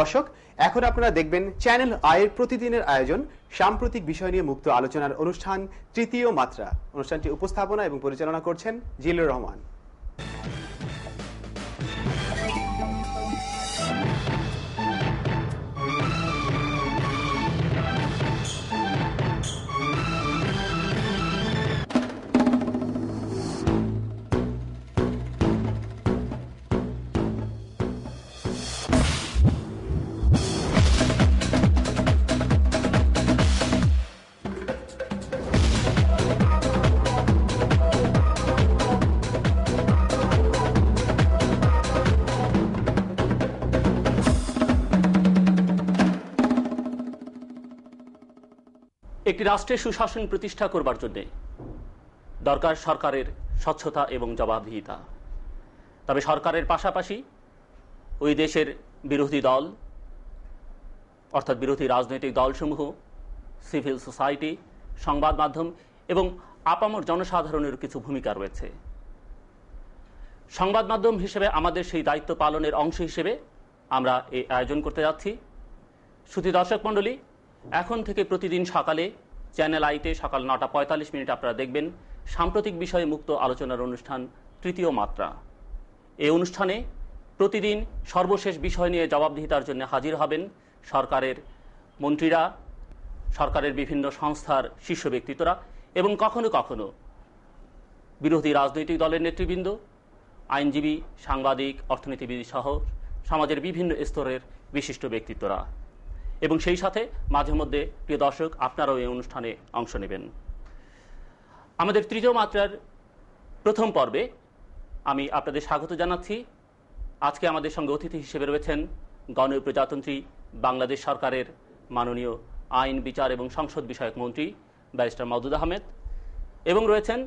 দর্শক এখন আপনারা দেখবেন চ্যানেল আয়ের প্রতিদিনের আয়োজন সাম্প্রতিক বিষয় নিয়ে মুক্ত আলোচনার অনুষ্ঠান তৃতীয় মাত্রা অনুষ্ঠানটি উপস্থাপনা এবং পরিচালনা করছেন জিলুর রহমান একটি রাষ্ট্রের সুশাসন প্রতিষ্ঠা করবার জন্য দরকার সরকারের স্বচ্ছতা এবং জবাবদিহিতা তবে সরকারের পাশাপাশি ওই দেশের বিরোধী দল অর্থাৎ বিরোধী রাজনৈতিক দলসমূহ সিভিল সোসাইটি সংবাদ মাধ্যম এবং আপামর জনসাধারণের কিছু ভূমিকা রয়েছে সংবাদ মাধ্যম হিসেবে আমাদের সেই দায়িত্ব পালনের অংশ হিসেবে আমরা এই আয়োজন করতে যাচ্ছি শ্রুতি দর্শক মণ্ডলী এখন থেকে প্রতিদিন সকালে চ্যানেল আইতে সকাল নটা পঁয়তাল্লিশ মিনিট আপনারা দেখবেন সাম্প্রতিক বিষয়ে মুক্ত আলোচনার অনুষ্ঠান তৃতীয় মাত্রা এই অনুষ্ঠানে প্রতিদিন সর্বশেষ বিষয় নিয়ে জবাবদিহিতার জন্য হাজির হবেন সরকারের মন্ত্রীরা সরকারের বিভিন্ন সংস্থার শীর্ষ ব্যক্তিত্বরা এবং কখনো কখনো বিরোধী রাজনৈতিক দলের নেতৃবৃন্দ আইনজীবী সাংবাদিক অর্থনীতিবিদ সহ সমাজের বিভিন্ন স্তরের বিশিষ্ট ব্যক্তিত্বরা এবং সেই সাথে মাঝে মধ্যে প্রিয় দর্শক আপনারাও এই অনুষ্ঠানে অংশ নেবেন আমাদের তৃতীয় মাত্রার প্রথম পর্বে আমি আপনাদের স্বাগত জানাচ্ছি আজকে আমাদের সঙ্গে অতিথি হিসেবে রয়েছেন গণপ্রজাতন্ত্রী বাংলাদেশ সরকারের মাননীয় আইন বিচার এবং সংসদ বিষয়ক মন্ত্রী ব্যারিস্টার মদুদ আহমেদ এবং রয়েছেন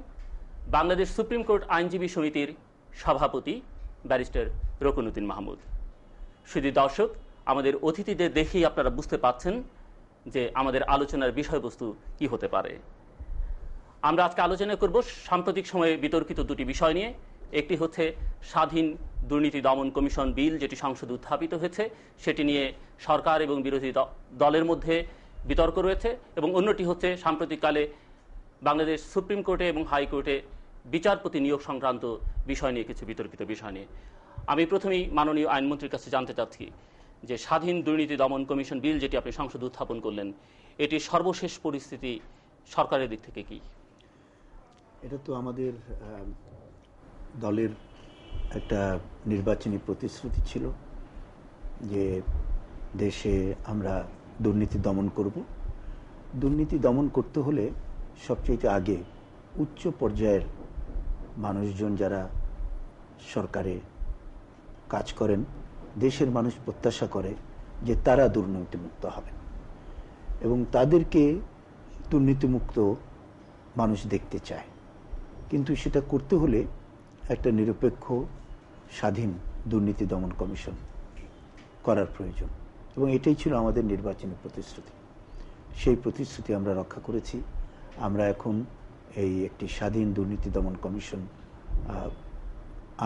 বাংলাদেশ সুপ্রিম কোর্ট আইনজীবী সমিতির সভাপতি ব্যারিস্টার রকুনুদ্দিন মাহমুদ শুধু দর্শক আমাদের অতিথিদের দেখেই আপনারা বুঝতে পাচ্ছেন যে আমাদের আলোচনার বিষয়বস্তু কি হতে পারে আমরা আজকে আলোচনা করব সাম্প্রতিক সময়ে বিতর্কিত দুটি বিষয় নিয়ে একটি হচ্ছে স্বাধীন দুর্নীতি দমন কমিশন বিল যেটি সংসদে উত্থাপিত হয়েছে সেটি নিয়ে সরকার এবং বিরোধী দলের মধ্যে বিতর্ক রয়েছে এবং অন্যটি হচ্ছে সাম্প্রতিককালে বাংলাদেশ সুপ্রিম কোর্টে এবং হাইকোর্টে বিচারপতি নিয়োগ সংক্রান্ত বিষয় নিয়ে কিছু বিতর্কিত বিষয় নিয়ে আমি প্রথমেই মাননীয় আইনমন্ত্রীর কাছে জানতে চাচ্ছি যে স্বাধীন দুর্নীতি দমন কমিশন বিল যেটি আপনি সংসদে উত্থাপন করলেন এটি সর্বশেষ পরিস্থিতি সরকারের দিক থেকে কি এটা তো আমাদের দলের একটা নির্বাচনী প্রতিশ্রুতি ছিল যে দেশে আমরা দুর্নীতি দমন করব দুর্নীতি দমন করতে হলে সবচেয়ে আগে উচ্চ পর্যায়ের মানুষজন যারা সরকারে কাজ করেন দেশের মানুষ প্রত্যাশা করে যে তারা দুর্নীতিমুক্ত হবে এবং তাদেরকে দুর্নীতিমুক্ত মানুষ দেখতে চায় কিন্তু সেটা করতে হলে একটা নিরপেক্ষ স্বাধীন দুর্নীতি দমন কমিশন করার প্রয়োজন এবং এটাই ছিল আমাদের নির্বাচনী প্রতিশ্রুতি সেই প্রতিশ্রুতি আমরা রক্ষা করেছি আমরা এখন এই একটি স্বাধীন দুর্নীতি দমন কমিশন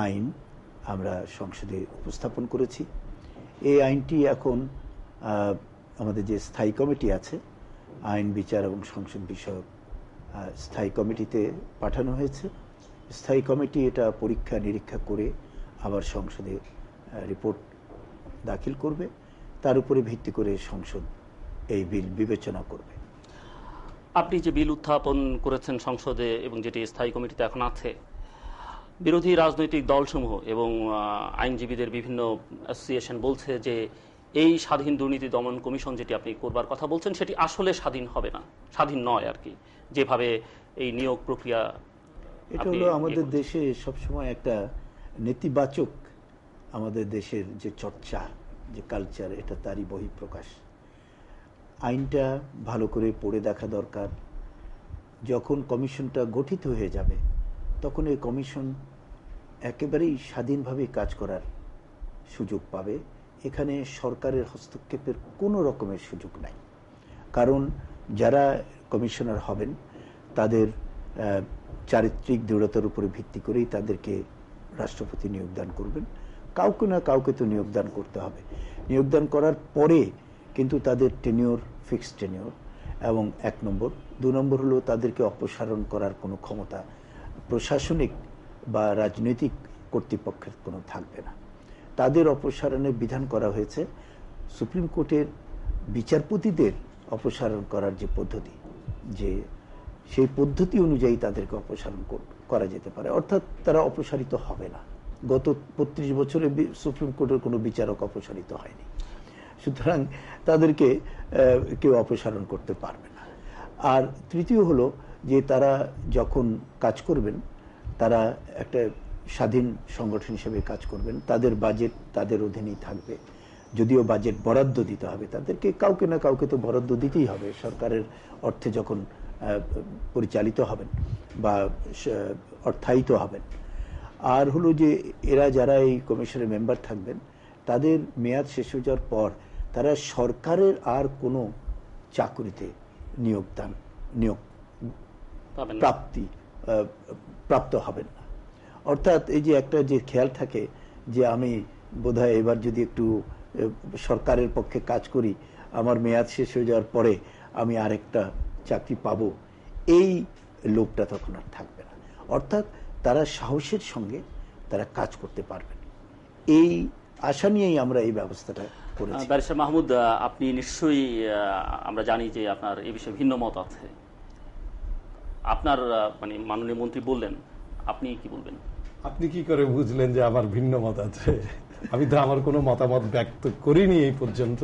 আইন আমরা সংসদে উপস্থাপন করেছি এই আইনটি এখন আমাদের যে স্থায়ী কমিটি আছে আইন বিচার এবং সংসদ বিষয়ক স্থায়ী কমিটিতে পাঠানো হয়েছে স্থায়ী কমিটি এটা পরীক্ষা নিরীক্ষা করে আবার সংসদে রিপোর্ট দাখিল করবে তার উপরে ভিত্তি করে সংসদ এই বিল বিবেচনা করবে আপনি যে বিল উত্থাপন করেছেন সংসদে এবং যেটি স্থায়ী কমিটিতে এখন আছে বিরোধী রাজনৈতিক দলসমূহ এবং আইনজীবীদের বিভিন্ন অ্যাসোসিয়েশন বলছে যে এই স্বাধীন দুর্নীতি দমন কমিশন যেটি আপনি করবার কথা বলছেন সেটি আসলে স্বাধীন হবে না স্বাধীন নয় আর কি যেভাবে এই নিয়োগ প্রক্রিয়া এটা হলো আমাদের দেশে সবসময় একটা নেতিবাচক আমাদের দেশের যে চর্চা যে কালচার এটা তারই বহিঃপ্রকাশ আইনটা ভালো করে পড়ে দেখা দরকার যখন কমিশনটা গঠিত হয়ে যাবে তখন এই কমিশন একেবারেই স্বাধীনভাবে কাজ করার সুযোগ পাবে এখানে সরকারের হস্তক্ষেপের কোনো রকমের সুযোগ নাই কারণ যারা কমিশনার হবেন তাদের চারিত্রিক দৃঢ়তার উপরে ভিত্তি করেই তাদেরকে রাষ্ট্রপতি নিয়োগদান করবেন কাউকে না কাউকে তো নিয়োগদান করতে হবে নিয়োগদান করার পরে কিন্তু তাদের টেনিওর ফিক্সড টেনিওর এবং এক নম্বর দু নম্বর হলো তাদেরকে অপসারণ করার কোনো ক্ষমতা প্রশাসনিক বা রাজনৈতিক কর্তৃপক্ষের কোনো থাকবে না তাদের অপসারণের বিধান করা হয়েছে সুপ্রিম কোর্টের বিচারপতিদের অপসারণ করার যে পদ্ধতি যে সেই পদ্ধতি অনুযায়ী তাদেরকে অপসারণ করা যেতে পারে অর্থাৎ তারা অপসারিত হবে না গত বত্রিশ বছরে সুপ্রিম কোর্টের কোনো বিচারক অপসারিত হয়নি সুতরাং তাদেরকে কেউ অপসারণ করতে পারবে না আর তৃতীয় হলো যে তারা যখন কাজ করবেন তারা একটা স্বাধীন সংগঠন হিসেবে কাজ করবেন তাদের বাজেট তাদের অধীনেই থাকবে যদিও বাজেট বরাদ্দ দিতে হবে তাদেরকে কাউকে না কাউকে তো বরাদ্দ দিতেই হবে সরকারের অর্থে যখন পরিচালিত হবেন বা অর্থায়িত হবেন আর হলো যে এরা যারা এই কমিশনের মেম্বার থাকবেন তাদের মেয়াদ শেষ হয়ে যাওয়ার পর তারা সরকারের আর কোনো চাকরিতে নিয়োগদান নিয়োগ প্রাপ্তি প্রাপ্ত হবেন না অর্থাৎ এই যে একটা যে খেয়াল থাকে যে আমি বোধহয় এবার যদি একটু সরকারের পক্ষে কাজ করি আমার মেয়াদ শেষ হয়ে যাওয়ার পরে আমি আরেকটা চাকরি পাব এই লোকটা তখন আর থাকবে না অর্থাৎ তারা সাহসের সঙ্গে তারা কাজ করতে পারবেন এই আশা নিয়েই আমরা এই ব্যবস্থাটা করেছি ব্যারিস্টার মাহমুদ আপনি নিশ্চয়ই আমরা জানি যে আপনার এ বিষয়ে ভিন্ন মত আছে আপনার মানে মাননীয় মন্ত্রী বললেন আপনি কি বলবেন আপনি কি করে বুঝলেন যে আমার ভিন্ন মত আছে আমি তো আমার কোনো মতামত ব্যক্ত করিনি এই পর্যন্ত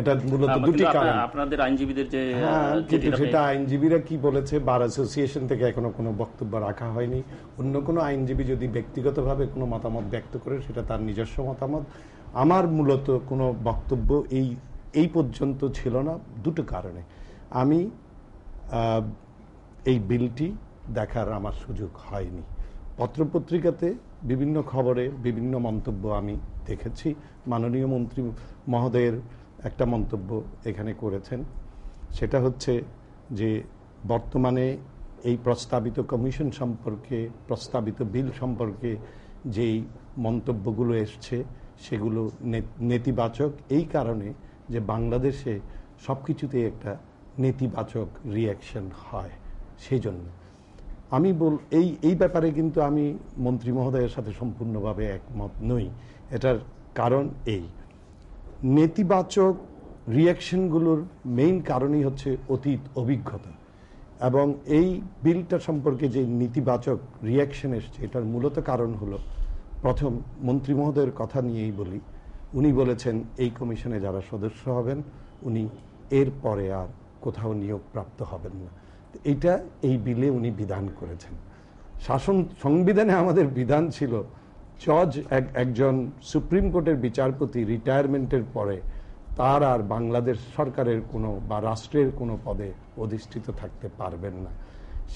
এটা মূলত হ্যাঁ, দুটি কারণ আপনাদের আইনজীবীদের যে হ্যাঁ, কিন্তু সেটা আইনজীবীরা কি বলেছে বার অ্যাসোসিয়েশন থেকে এখনো কোনো বক্তব্য রাখা হয়নি অন্য কোনো আইনজীবী যদি ব্যক্তিগতভাবে কোনো মতামত ব্যক্ত করে সেটা তার নিজস্ব মতামত আমার মূলত কোনো বক্তব্য এই এই পর্যন্ত ছিল না দুটো কারণে আমি এই বিলটি দেখার আমার সুযোগ হয়নি পত্রপত্রিকাতে বিভিন্ন খবরে বিভিন্ন মন্তব্য আমি দেখেছি মাননীয় মন্ত্রী মহোদয়ের একটা মন্তব্য এখানে করেছেন সেটা হচ্ছে যে বর্তমানে এই প্রস্তাবিত কমিশন সম্পর্কে প্রস্তাবিত বিল সম্পর্কে যেই মন্তব্যগুলো এসছে সেগুলো নেতিবাচক এই কারণে যে বাংলাদেশে সব কিছুতেই একটা নেতিবাচক রিয়াকশন হয় সেই জন্য আমি বল এই এই ব্যাপারে কিন্তু আমি মন্ত্রী মহোদয়ের সাথে সম্পূর্ণভাবে একমত নই এটার কারণ এই নেতিবাচক রিয়াকশনগুলোর মেইন কারণই হচ্ছে অতীত অভিজ্ঞতা এবং এই বিলটা সম্পর্কে যে নেতিবাচক রিয়াকশন এসছে এটার মূলত কারণ হলো প্রথম মন্ত্রী মহোদয়ের কথা নিয়েই বলি উনি বলেছেন এই কমিশনে যারা সদস্য হবেন উনি এর পরে আর কোথাও নিয়োগপ্রাপ্ত হবেন না এটা এই বিলে উনি বিধান করেছেন শাসন সংবিধানে আমাদের বিধান ছিল জজ একজন সুপ্রিম কোর্টের বিচারপতি রিটায়ারমেন্টের পরে তার আর বাংলাদেশ সরকারের কোনো বা রাষ্ট্রের কোনো পদে অধিষ্ঠিত থাকতে পারবেন না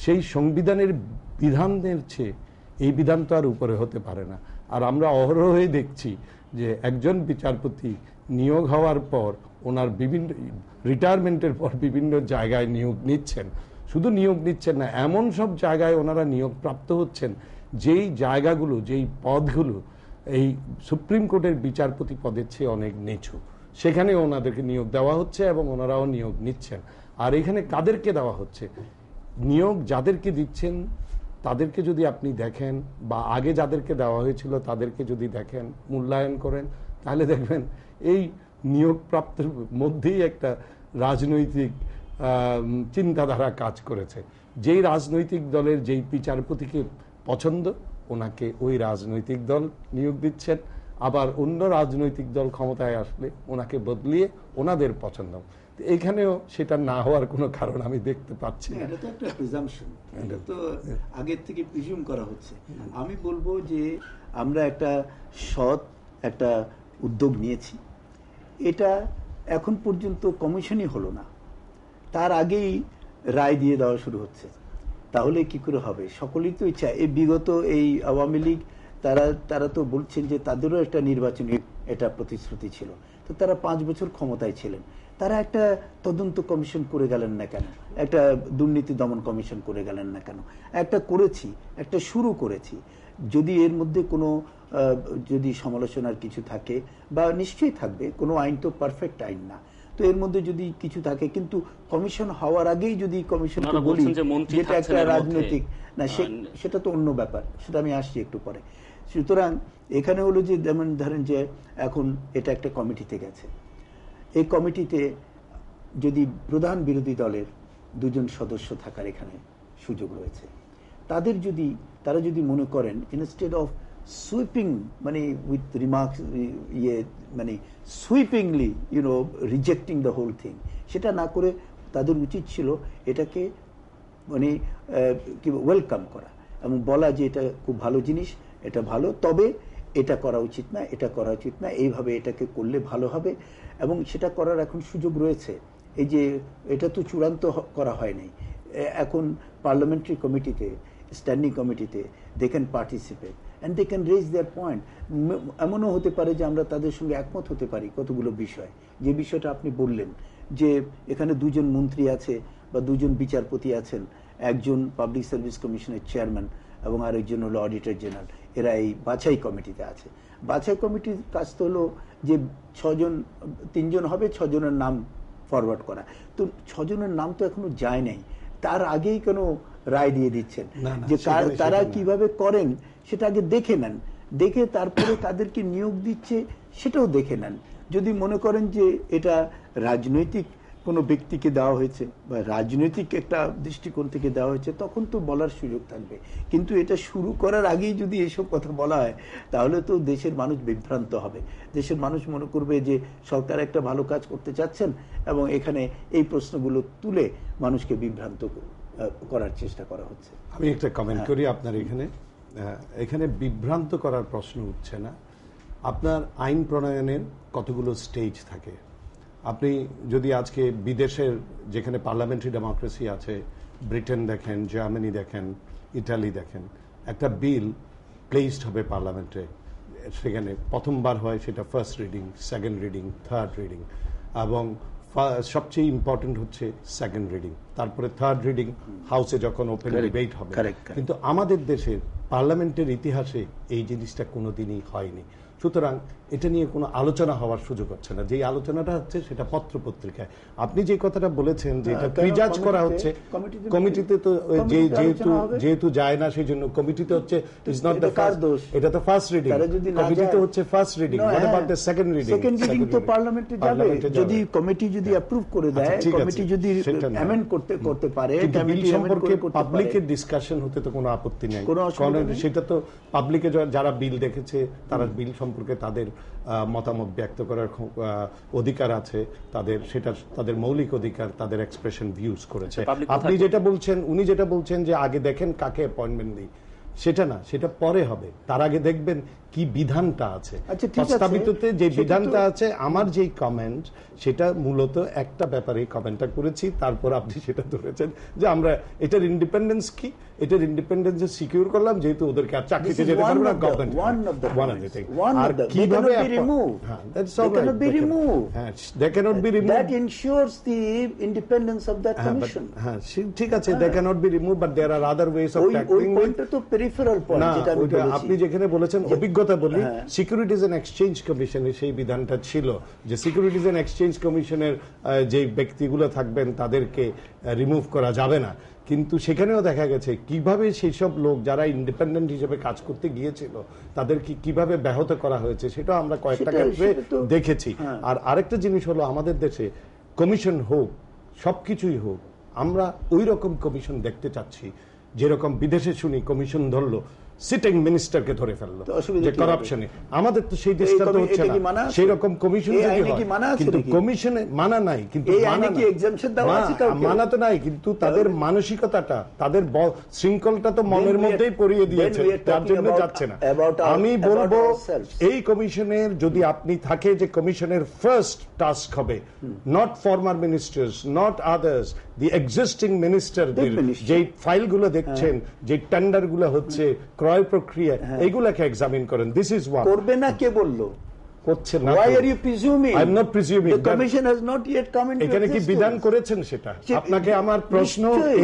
সেই সংবিধানের বিধানের চেয়ে এই বিধান তো আর উপরে হতে পারে না আর আমরা হয়ে দেখছি যে একজন বিচারপতি নিয়োগ হওয়ার পর ওনার বিভিন্ন রিটায়ারমেন্টের পর বিভিন্ন জায়গায় নিয়োগ নিচ্ছেন শুধু নিয়োগ দিচ্ছেন না এমন সব জায়গায় ওনারা নিয়োগ প্রাপ্ত হচ্ছেন যেই জায়গাগুলো যেই পদগুলো এই সুপ্রিম কোর্টের বিচারপতি পদের চেয়ে অনেক নিচু সেখানে ওনাদেরকে নিয়োগ দেওয়া হচ্ছে এবং ওনারাও নিয়োগ নিচ্ছেন আর এখানে কাদেরকে দেওয়া হচ্ছে নিয়োগ যাদেরকে দিচ্ছেন তাদেরকে যদি আপনি দেখেন বা আগে যাদেরকে দেওয়া হয়েছিল তাদেরকে যদি দেখেন মূল্যায়ন করেন তাহলে দেখবেন এই নিয়োগপ্রাপ্তের মধ্যেই একটা রাজনৈতিক চিন্তাধারা কাজ করেছে যেই রাজনৈতিক দলের যেই বিচারপতিকে পছন্দ ওনাকে ওই রাজনৈতিক দল নিয়োগ দিচ্ছেন আবার অন্য রাজনৈতিক দল ক্ষমতায় আসলে ওনাকে বদলিয়ে ওনাদের পছন্দ এখানেও সেটা না হওয়ার কোনো কারণ আমি দেখতে পাচ্ছি তো একটা তো আগের থেকে প্রিজিউম করা হচ্ছে আমি বলবো যে আমরা একটা সৎ একটা উদ্যোগ নিয়েছি এটা এখন পর্যন্ত কমিশনই হলো না তার আগেই রায় দিয়ে দেওয়া শুরু হচ্ছে তাহলে কি করে হবে সকলেই তো ইচ্ছা এই বিগত এই আওয়ামী লীগ তারা তারা তো বলছেন যে তাদেরও একটা নির্বাচনী এটা প্রতিশ্রুতি ছিল তো তারা পাঁচ বছর ক্ষমতায় ছিলেন তারা একটা তদন্ত কমিশন করে গেলেন না কেন একটা দুর্নীতি দমন কমিশন করে গেলেন না কেন একটা করেছি একটা শুরু করেছি যদি এর মধ্যে কোনো যদি সমালোচনার কিছু থাকে বা নিশ্চয়ই থাকবে কোনো আইন তো পারফেক্ট আইন না তো এর মধ্যে যদি কিছু থাকে কিন্তু কমিশন হওয়ার আগেই যদি কমিশন বলি যেটা একটা রাজনৈতিক না সেটা তো অন্য ব্যাপার সেটা আমি আসছি একটু পরে সুতরাং এখানে হলো যে যেমন ধরেন যে এখন এটা একটা কমিটিতে গেছে এই কমিটিতে যদি প্রধান বিরোধী দলের দুজন সদস্য থাকার এখানে সুযোগ রয়েছে তাদের যদি তারা যদি মনে করেন ইনস্টেড অফ সুইপিং মানে উইথ রিমার্কস ইয়ে মানে sweepingly you know rejecting the whole thing সেটা না করে তাদের উচিত ছিল এটাকে মানে কি ওয়েলকাম করা এবং বলা যে এটা খুব ভালো জিনিস এটা ভালো তবে এটা করা উচিত না এটা করা উচিত না এইভাবে এটাকে করলে ভালো হবে এবং সেটা করার এখন সুযোগ রয়েছে এই যে এটা তো চূড়ান্ত করা হয়নি এখন পার্লামেন্টারি কমিটিতে স্ট্যান্ডিং কমিটিতে দেখেন participate and they can raise their point এমনও হতে পারে যে আমরা তাদের সঙ্গে একমত হতে পারি কতগুলো বিষয় যে বিষয়টা আপনি বললেন যে এখানে দুজন মন্ত্রী আছে বা দুজন বিচারপতি আছেন একজন পাবলিক সার্ভিস কমিশনের চেয়ারম্যান এবং আরেকজন হলো অডিটর জেনারেল এরা এই বাছাই কমিটিতে আছে বাছাই কমিটির কাজ তো হলো যে ছজন তিনজন হবে ছজনের নাম ফরওয়ার্ড করা তো ছজনের নাম তো এখনো যায় নাই তার আগেই কোনো রায় দিয়ে দিচ্ছেন যে তারা কিভাবে করেন সেটা আগে দেখে নেন দেখে তারপরে তাদেরকে নিয়োগ দিচ্ছে সেটাও দেখে নেন যদি মনে করেন যে এটা রাজনৈতিক কোনো ব্যক্তিকে দেওয়া হয়েছে বা রাজনৈতিক একটা দৃষ্টিকোণ থেকে দেওয়া হয়েছে তখন তো বলার সুযোগ থাকবে কিন্তু এটা শুরু করার আগেই যদি এসব কথা বলা হয় তাহলে তো দেশের মানুষ বিভ্রান্ত হবে দেশের মানুষ মনে করবে যে সরকার একটা ভালো কাজ করতে চাচ্ছেন এবং এখানে এই প্রশ্নগুলো তুলে মানুষকে বিভ্রান্ত করবে করার চেষ্টা করা হচ্ছে আমি একটা কমেন্ট করি হ্যাঁ। আপনার এখানে এখানে বিভ্রান্ত করার প্রশ্ন উঠছে না আপনার আইন প্রণয়নের কতগুলো স্টেজ থাকে আপনি যদি আজকে বিদেশের যেখানে পার্লামেন্টারি ডেমোক্রেসি আছে ব্রিটেন দেখেন জার্মানি দেখেন ইটালি দেখেন একটা বিল প্লেসড হবে পার্লামেন্টে সেখানে প্রথমবার হয় সেটা first reading second reading third reading এবং সবচেয়ে ইম্পর্টেন্ট হচ্ছে সেকেন্ড রিডিং তারপরে থার্ড রিডিং হাউসে যখন ওপেন ডিবেট হবে কিন্তু আমাদের দেশের পার্লামেন্টের ইতিহাসে এই জিনিসটা কোনোদিনই হয়নি সুতরাং এটা নিয়ে কোনো আলোচনা হওয়ার সুযোগ হচ্ছে না যে আলোচনাটা হচ্ছে সেটা পত্র পত্রিকায় আপনি যে কথাটা বলেছেন যে এটা হ্যাঁ, প্রিজাজ করা হচ্ছে কমিটিতে তো যে যেহেতু যেহেতু যায় না সেই জন্য কমিটিতে হচ্ছে ইজ নট দ্য ফার্স্ট দোষ এটা তো ফার্স্ট রিডিং কমিটিতে হচ্ছে ফার্স্ট রিডিং মানে বাদ the second reading second reading তো পার্লামেন্টে যাবে যদি কমিটি যদি অ্যাপ্রুভ করে আচ্ছা, দেয় কমিটি যদি অ্যামেন্ড করতে করতে পারে কমিটি সম্পর্কে পাবলিকের ডিসকাশন হতে তো কোনো আপত্তি নেই সেটা তো পাবলিকে যারা বিল দেখেছে তারা বিল সম্পর্কে তাদের মতামত ব্যক্ত করার অধিকার আছে তাদের সেটা তাদের মৌলিক অধিকার তাদের এক্সপ্রেশন ভিউজ করেছে আচ্ছা, আপনি যেটা বলছেন উনি যেটা বলছেন যে আগে দেখেন কাকে অ্যাপয়েন্টমেন্ট নেই সেটা না সেটা পরে হবে তার আগে দেখবেন কি বিধানটা আছে আচ্ছা, প্রস্তাবিততে যে বিধানটা আছে আমার যেই কমেন্ট সেটা মূলত একটা ব্যাপারে কমেন্টটা করেছি তারপর আপনি সেটা ধরেছেন যে আমরা এটার ইন্ডিপেন্ডেন্স কি এটার ইন্ডিপেন্ডেন্স সিকিউর করলাম যেহেতু ওদেরকে আর চাকরিতে যেতে পারবে না government one of the one of the thing আর কিভাবে be remove that's all can't be remove হ্যাঁ they can't be remove that ensures the independence of that commission হ্যাঁ, হ্যাঁ, হ্যাঁ ঠিক আছে they can't be remove but there are other ways of tackling ওই পয়েন্টটা তো পেরিফেরাল পয়েন্ট যেটা আমি বলেছি আপনি যেখানে বলেছেন অভিজ্ঞতা বলি সিকিউরিটিজ এন্ড এক্সচেঞ্জ কমিশনের সেই বিধানটা ছিল যে সিকিউরিটিজ এন্ড এক্সচেঞ্জ কমিশনের যে ব্যক্তিগুলো থাকবেন তাদেরকে রিমুভ করা যাবে না কিন্তু সেখানেও দেখা গেছে কিভাবে সেই সব লোক যারা ইন্ডিপেন্ডেন্ট হিসেবে কাজ করতে গিয়েছিল তাদেরকে কিভাবে ব্যাহত করা হয়েছে সেটা আমরা কয়েকটা ক্ষেত্রে দেখেছি হ্যাঁ। আর আরেকটা জিনিস হলো আমাদের দেশে কমিশন হোক সব কিছুই হোক আমরা ওই রকম কমিশন দেখতে চাচ্ছি যেরকম বিদেশে শুনি কমিশন ধরলো সিটিং মিনিস্টারকে ধরে ফেললো যে করাপশনে আমাদের তো সেই দেশটা তো হচ্ছে না সেই রকম কমিশন যদি হয় কিন্তু কমিশনে মানা নাই কিন্তু মানা তো নাই কিন্তু তাদের মানসিকতাটা তাদের শৃঙ্খলটা তো মনের মধ্যেই পড়িয়ে দিয়েছে তার জন্য যাচ্ছে না আমি বলবো এই কমিশনের যদি আপনি থাকে যে কমিশনের ফার্স্ট টাস্ক হবে not former ministers not others the existing মিনিস্টারদের যে ফাইলগুলো দেখছেন হ্যাঁ। যে টেন্ডারগুলো হচ্ছে ক্রস hmm. ক্রয় প্রক্রিয়া হ্যাঁ। এইগুলাকে এক্সামিন করেন দিস ইজ ওয়ান করবে না কে বললো আপনাকে আমার প্রশ্ন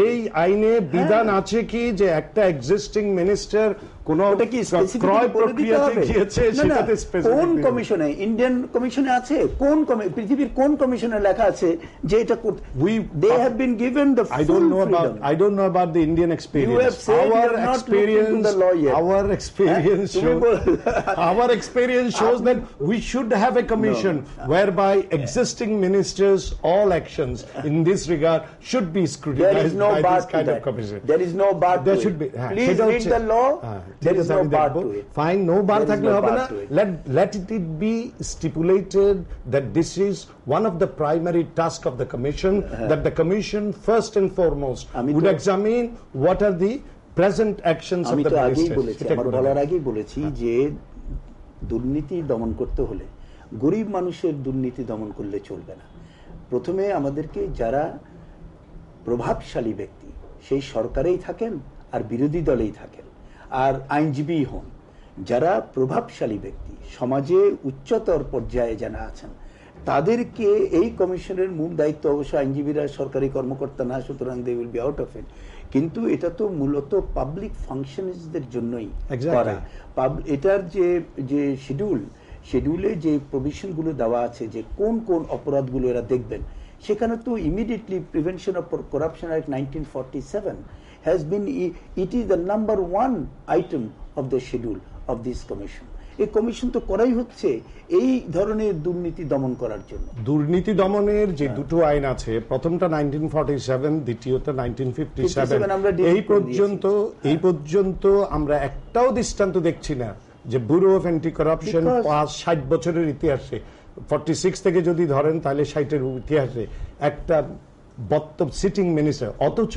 এই আইনে হ্যাঁ। বিধান আছে কি যে একটা এক্সিস্টিং মিনিস্টার কোন ওটা কি ক্রয় প্রক্রিয়াতে গিয়েছে সেটাতে কোন কমিশনে ইন্ডিয়ান কমিশনে আছে কোন পৃথিবীর কোন কমিশনে লেখা আছে যে এটা we they have been given the I don't know about I don't know about the Indian experience our experience our experience our experience shows that we should have a commission whereby existing ministers all actions in this regard should be scrutinized there is no by this kind of commission there is no bar there should be please read the law ঠিক আছে আমি দেখবো fine no বার থাকলে হবে না let let it it be stipulated that this is one of the primary task of the commission that the commission first and foremost would examine what are the present actions of the minister বলার আগেই বলেছি হ্যাঁ। যে দুর্নীতি দমন করতে হলে গরিব মানুষের দুর্নীতি দমন করলে চলবে না প্রথমে আমাদেরকে যারা প্রভাবশালী ব্যক্তি সেই সরকারেই থাকেন আর বিরোধী দলেই থাকেন আর আইনজীবী হন যারা প্রভাবশালী ব্যক্তি সমাজে উচ্চতর পর্যায়ে যারা আছেন তাদেরকে এই কমিশনের মূল দায়িত্ব অবশ্য আইনজীবীরা সরকারি কর্মকর্তা না সুতরাং they will be out of it কিন্তু এটা তো মূলত পাবলিক ফাংশনারিজদের জন্যই করা এটার যে যে শিডিউল শিডিউলে যে প্রভিশনগুলো দেওয়া আছে যে কোন কোন অপরাধগুলো এরা দেখবেন সেখানে তো immediately prevention of corruption act nineteen forty seven has been, it is the number one item of the schedule of this commission. এই কমিশন তো করাই হচ্ছে এই ধরনের দুর্নীতি দমন করার জন্য দুর্নীতি দমনের যে দুটো আইন আছে প্রথমটা 1947 দ্বিতীয়টা 1957 এই পর্যন্ত এই হ্যাঁ। পর্যন্ত আমরা একটাও দৃষ্টান্ত দেখছি না যে ব্যুরো অফ অ্যান্টি করাপশন পাঁচ ষাট বছরের ইতিহাসে 46 থেকে যদি ধরেন তাহলে ষাটের ইতিহাসে একটা বক্তব্য সিটিং মিনিস্টার অথচ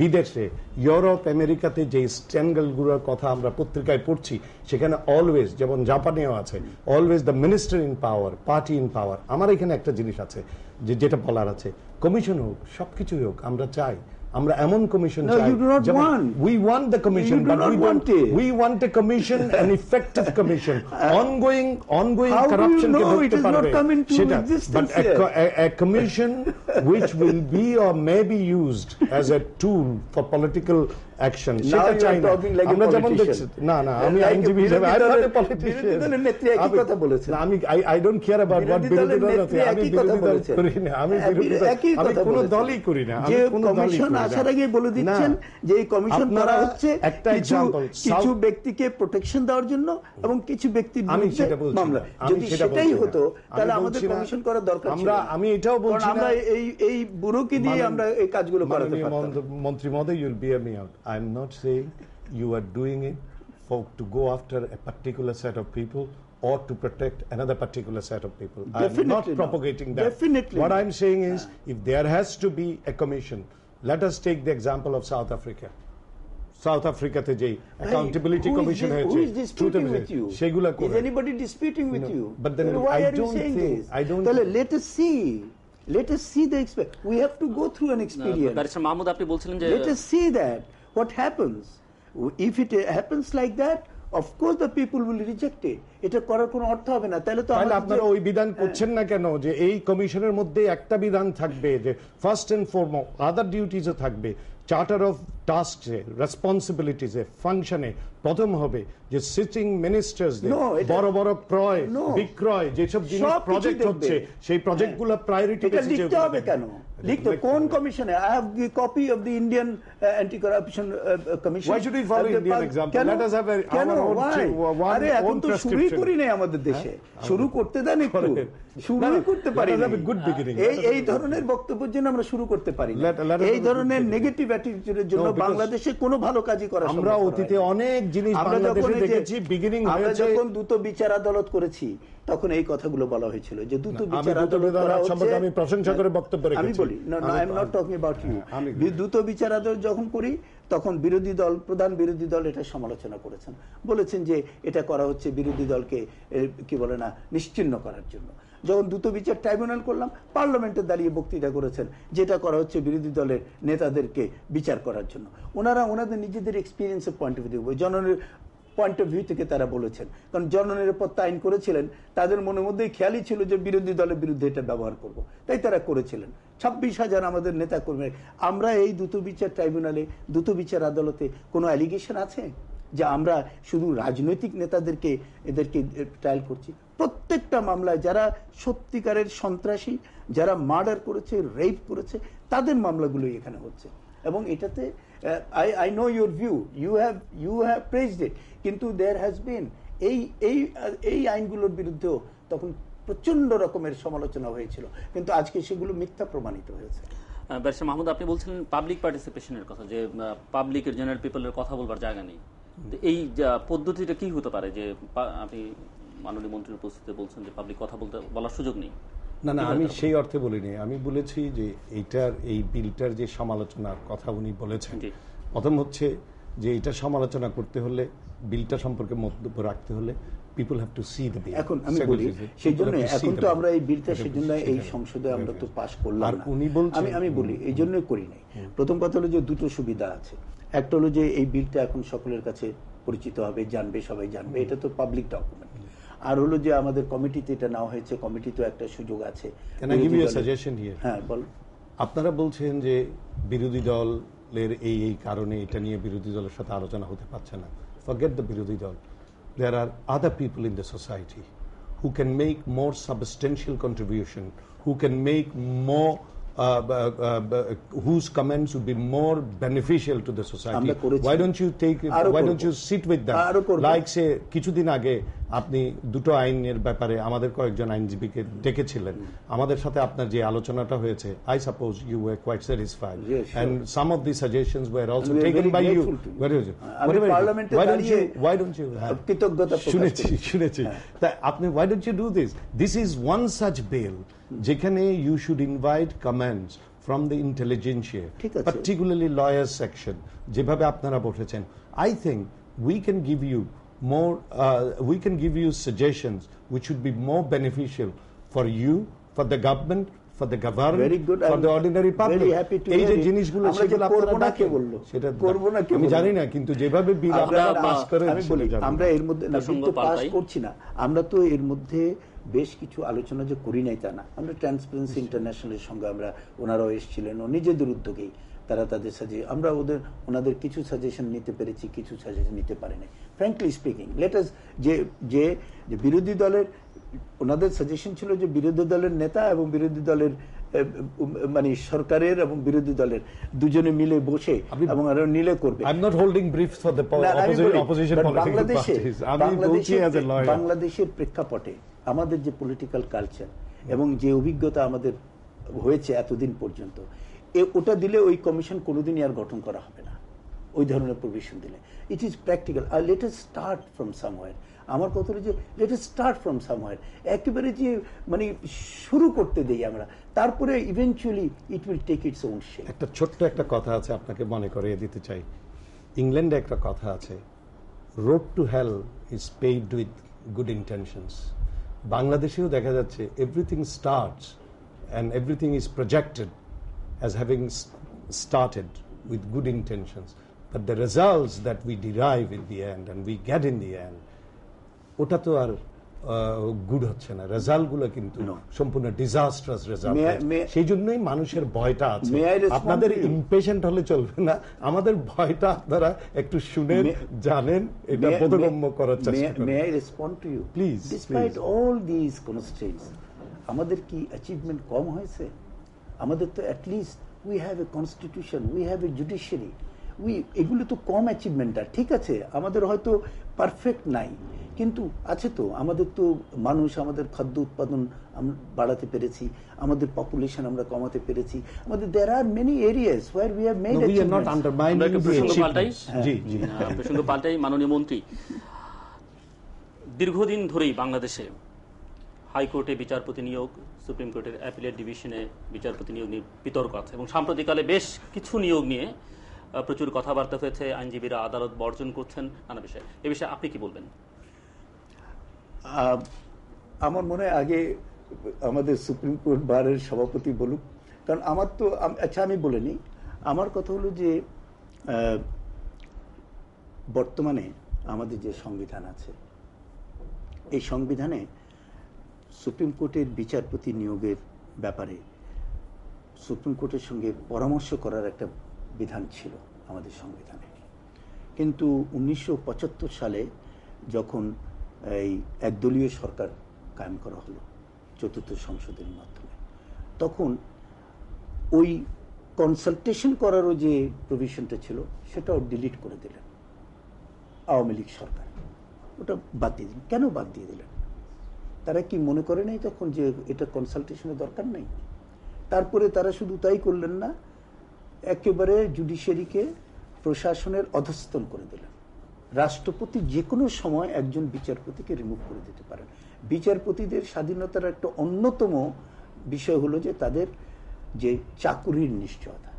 বিদেশে ইউরোপ আমেরিকাতে যে স্ট্যান্ডগুলোর কথা আমরা পত্রিকায় পড়ছি সেখানে অলওয়েজ যেমন জাপানেও আছে always the minister in power party in power আমার এখানে একটা জিনিস আছে যে যেটা বলার আছে কমিশন হোক সব কিছুই হোক আমরা চাই আমরা এমন commission no, you do not want. we want the commission but we want it. we want a commission an effective commission uh, ongoing ongoing How corruption do you know it is not coming to সেটা, but existence a commission which will be or may be used as a tool for political action সেটা চাই না আমরা যেমন দেখছি না না আমি আইনজীবী হিসেবে আই পলিটিশিয়ান নেত্রী একই কথা আমি I don't care about what বিরোধী দল আছে আমি বিরোধী দল করি না আমি হ্যাঁ, বিরোধী দল কোনো দলই করি না আমি কোনো দলই করি না আসার আগে বলে দিচ্ছেন যে এই কমিশন করা হচ্ছে কিছু কিছু ব্যক্তিকে প্রোটেকশন দেওয়ার জন্য এবং কিছু ব্যক্তি আমি সেটা বলছি মামলা যদি সেটাই হতো তাহলে আমাদের কমিশন করার দরকার ছিল আমরা আমি এটাও বলছি আমরা এই এই ব্যুরোকে দিয়ে মানে আমরা এই কাজগুলো করাতে পারতাম মন্ত্রী মহোদয় will be out I'm not saying you are doing it to go after a particular set of people or to protect another particular set of people. I'm not propagating that. Definitely. What I'm saying is if there has to be a commission, let us take the example of South Africa. South Africa, the accountability commission. Who is, this, who is disputing with you? is anybody disputing with you? But then, why I are don't you saying think, this? I don't Let us see. Let us see the experience. We have to go through an experience. No, but, but, Mahmoud, let us see that. what happens? If it happens like that, of course the people will reject it এটা করার কোনো অর্থ হবে না তাহলে তো আপনারা ওই বিধান হ্যাঁ। করছেন না কেন যে এই কমিশনের মধ্যে একটা বিধান থাকবে যে ফার্স্ট এন্ড ফরমো আদার ডিউটিজও থাকবে চার্টার অফ টাস্কে রেসপন্সিবিলিটিসে ফাংশনে প্রথম হবে যে সিটিং মিনিস্টার্স বড় বড় ক্রয় বিক্রয় যেসব জিনিস প্রজেক্ট হচ্ছে সেই প্রজেক্টগুলো প্রায়োরিটি লিখতে হবে কেন লিখতে কোন কমিশনে I have the copy of the Indian anti corruption commission why should we follow Indian example let us have কেন আরে এখন তো শুরুই করি নাই আমাদের দেশে শুরু করতে দেন একটু শুরুই করতে পারি গুড বিগিনিং এই এই ধরনের বক্তব্যের জন্য আমরা শুরু করতে পারি এই ধরনের নেগেটিভ অ্যাটিটিউডের জন্য বাংলাদেশে কোনো ভালো কাজই করা আমরা অতীতে অনেক জিনিস বাংলাদেশে দেখেছি বিগিনিং আমরা যখন দ্রুত বিচার আদালত করেছি তখন এই কথাগুলো বলা হয়েছিল যে দ্রুত বিচার আদালত করা হচ্ছে আমি প্রশংসা করে বক্তব্য রেখেছি আমি বলি no I am not talking about you আমি দ্রুত বিচার আদালত যখন করি তখন বিরোধী দল প্রধান বিরোধী দল এটা সমালোচনা করেছেন বলেছেন যে এটা করা হচ্ছে বিরোধী দলকে কি বলে না নিশ্চিন্ন করার জন্য যখন দ্রুত বিচার ট্রাইব্যুনাল করলাম পার্লামেন্টে দাঁড়িয়ে বক্তৃতা করেছেন যেটা করা হচ্ছে বিরোধী দলের নেতাদেরকে বিচার করার জন্য ওনারা ওনাদের নিজেদের এক্সপিরিয়েন্সের পয়েন্ট অফ ভিউ জননের পয়েন্ট অফ ভিউ থেকে তারা বলেছেন কারণ জননিরাপত্তা আইন করেছিলেন তাদের মনের মধ্যেই খেয়ালই ছিল যে বিরোধী দলের বিরুদ্ধে এটা ব্যবহার করব। তাই তারা করেছিলেন ছাব্বিশ হাজার আমাদের নেতা কর্মী আমরা এই দ্রুত বিচার ট্রাইব্যুনালে দ্রুত বিচার আদালতে কোনো অ্যালিগেশন আছে যে আমরা শুধু রাজনৈতিক নেতাদেরকে এদেরকে ট্রায়াল করছি প্রত্যেকটা মামলায় যারা সত্যিকারের সন্ত্রাসী যারা মার্ডার করেছে রেপ করেছে তাদের মামলাগুলোই এখানে হচ্ছে এবং এটাতে I I know your view you have you have praised it কিন্তু দেয়ার হ্যাজ বিন এই এই এই আইনগুলোর বিরুদ্ধেও তখন প্রচণ্ড রকমের সমালোচনা হয়েছিল কিন্তু আজকে সেগুলো মিথ্যা প্রমাণিত হয়েছে ব্যারিস্টার মাহমুদ আপনি বলছিলেন পাবলিক পার্টিসিপেশনের কথা যে পাবলিকের জেনারেল পিপলের কথা বলবার জায়গা নেই এই পদ্ধতিটা কি হতে পারে যে আপনি মাননীয় মন্ত্রীর উপস্থিতিতে বলছেন যে পাবলিক কথা বলতে বলার সুযোগ নেই না না আমি সেই অর্থে বলিনি আমি বলেছি যে এইটার এই বিলটার যে সমালোচনার কথা উনি বলেছেন প্রথম হচ্ছে যে এটা সমালোচনা করতে হলে বিলটা সম্পর্কে মন্তব্য রাখতে হলে people have to see the bill এখন আমি বলি সেই জন্য এখন তো আমরা এই বিলটা সেই জন্য এই সংসদে আমরা তো পাশ করলাম আর উনি বলছেন আমি আমি বলি এই জন্য করি নাই প্রথম কথা হলো যে দুটো সুবিধা আছে একটা হলো যে এই বিলটা এখন সকলের কাছে পরিচিত হবে জানবে সবাই জানবে এটা তো পাবলিক ডকুমেন্ট আর হলো যে আমাদের কমিটিতে এটা নেওয়া হয়েছে কমিটি তো একটা সুযোগ আছে হ্যাঁ বল আপনারা বলছেন যে বিরোধী দলের এই এই কারণে এটা নিয়ে বিরোধী দলের সাথে আলোচনা হতে পারছে না ফরগেট দ্য বিরোধী দল there are other people in the society who can make more substantial contribution who can make more whose comments would be more beneficial to the society why don't you take why don't you sit with them like say কিছুদিন আগে আপনি দুটো আইনের ব্যাপারে আমাদের কয়েকজন আইনজীবীকে ডেকেছিলেন আমাদের সাথে আপনার যে আলোচনাটা হয়েছে I suppose you were quite satisfied and some of the suggestions were also taken by you পার্লামেন্টে দাঁড়িয়ে why don't you have কৃতজ্ঞতা শুনেছি শুনেছি আপনি why don't you do this this is one such bill যেখানে you should invite comments from the intelligentsia particularly lawyer section যেভাবে আপনারা বসেছেন I think we can give you more we can give you suggestions we should be more beneficial for you for the government for the government for the ordinary public এই যে জিনিসগুলো সেগুলো করব না কে বললো সেটা করবো না আমি জানি না কিন্তু যেভাবে বিল আপনারা পাস করেন আমরা এর মধ্যে না পাস করছি না আমরা তো এর মধ্যে বেশ কিছু আলোচনা যে করি নাই তা না আমরা ট্রান্সপারেন্সি ইন্টারন্যাশনালের সঙ্গে আমরা ওনারাও এসেছিলেন ও নিজেদের উদ্যোগেই তারা তাদের সাজে আমরা ওদের ওনাদের কিছু সাজেশন নিতে পেরেছি কিছু সাজেশন নিতে পারিনি ফ্র্যাঙ্কলি স্পিকিং লেটাস যে যে বিরোধী দলের ওনাদের সাজেশন ছিল যে বিরোধী দলের নেতা এবং বিরোধী দলের মানে সরকারের এবং বিরোধী দলের দুজনে মিলে বসে এবং আরো নিলে করবে বাংলাদেশের প্রেক্ষাপটে আমাদের যে পলিটিক্যাল কালচার এবং যে অভিজ্ঞতা আমাদের হয়েছে এতদিন পর্যন্ত এ ওটা দিলে ওই কমিশন কোনোদিনই আর গঠন করা হবে না ওই ধরনের প্রভিশন দিলে ইট ইজ প্র্যাকটিক্যাল আর লেট স্টার্ট ফ্রম সামওয়্যার আমার কথা হলো যে লেট স্টার্ট ফ্রম সামহার একেবারে যে মানে শুরু করতে দেই আমরা তারপরে eventually it will take its own shape একটা ছোট্ট একটা কথা আছে আপনাকে মনে করিয়ে দিতে চাই ইংল্যান্ডে একটা কথা আছে road to hell is paved with good intentions বাংলাদেশেও দেখা যাচ্ছে everything starts and everything is projected as having started with good intentions but the results that we derive in the end and we get in the end ওটা তো আর good হচ্ছে না result গুলো কিন্তু সম্পূর্ণ ডিজাস্ট্রাস রেজাল্ট সেই জন্যই মানুষের ভয়টা আছে আপনাদের ইমপেশেন্ট হলে চলবে না আমাদের ভয়টা আপনারা একটু শুনেন জানেন এটা বোধগম্য করার চেষ্টা may I respond to you please despite all this constraints আমাদের কি অ্যাচিভমেন্ট কম হয়েছে আমাদের তো at least we have a constitution we have a judiciary we এগুলো তো কম অ্যাচিভমেন্টার ঠিক আছে আমাদের হয়তো পারফেক্ট নাই কিন্তু আছে তো আমাদের তো মানুষ আমাদের খাদ্য উৎপাদন বাড়াতে পেরেছি আমাদের পপুলেশন আমরা কমাতে পেরেছি আমাদের there are many areas where we have made we are not undermining the প্রসঙ্গ পাল্টাই হ্যাঁ, জি জি হ্যাঁ, প্রসঙ্গ পাল্টাই মাননীয় মন্ত্রী দীর্ঘদিন ধরেই বাংলাদেশে হাইকোর্টে বিচারপতি নিয়োগ সুপ্রিম কোর্টের অ্যাপিলেট ডিভিশনে বিচারপতি নিয়োগ নিয়ে বিতর্ক আছে এবং সাম্প্রতিককালে বেশ কিছু নিয়োগ নিয়ে প্রচুর কথাবার্তা হয়েছে আইনজীবীরা আদালত বর্জন করছেন নানা বিষয়ে এ বিষয়ে আপনি কি বলবেন আমার মনে আগে আমাদের সুপ্রিম কোর্ট বারের সভাপতি বলুক কারণ আমার তো আচ্ছা আমি বলে নিই আমার কথা হলো যে বর্তমানে আমাদের যে সংবিধান আছে এই সংবিধানে সুপ্রিম কোর্টের বিচারপতি নিয়োগের ব্যাপারে সুপ্রিম কোর্টের সঙ্গে পরামর্শ করার একটা বিধান ছিল আমাদের সংবিধানে কিন্তু উনিশশো সালে যখন এই একদলীয় সরকার কায়েম করা হলো চতুর্থ সংসদের মাধ্যমে তখন ওই কনসালটেশন করারও যে প্রভিশনটা ছিল সেটাও ডিলিট করে দিলেন আওয়ামী লীগ সরকার ওটা বাদ দিয়ে দিলেন কেন বাদ দিয়ে দিলেন তারা কি মনে করে নাই তখন যে এটা কনসালটেশনের দরকার নেই তারপরে তারা শুধু তাই করলেন না একেবারে জুডিশিয়ারিকে প্রশাসনের অধস্তন করে দিলেন রাষ্ট্রপতি যে কোনো সময় একজন বিচারপতিকে রিমুভ করে দিতে পারেন বিচারপতিদের স্বাধীনতার একটা অন্যতম বিষয় হলো যে তাদের যে চাকুরির নিশ্চয়তা